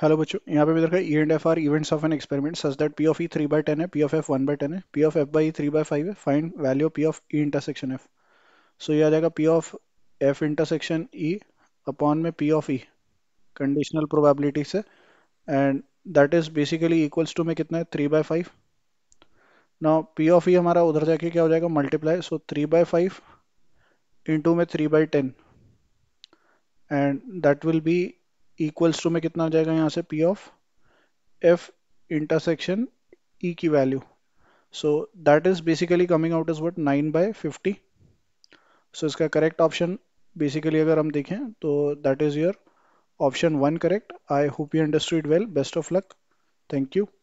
hello बच्चों यहाँ पे भी देखा E and F are events of an experiment such that P of E three by ten है P of F one by ten है P of F by three by five है find value P of E intersection F so ये आ जाएगा P of F intersection E upon में P of E conditional probability से and that is basically equals to में कितना है three by five ना पी ऑफ ई हमारा उधर जाके क्या हो जाएगा multiply so three by five into में three by ten and that will be equals to में कितना आ जाएगा यहाँ से P of F intersection E की value so that is basically coming out is what nine by fifty so इसका correct option basically अगर हम देखें तो that is your option one correct I hope you understood well best of luck thank you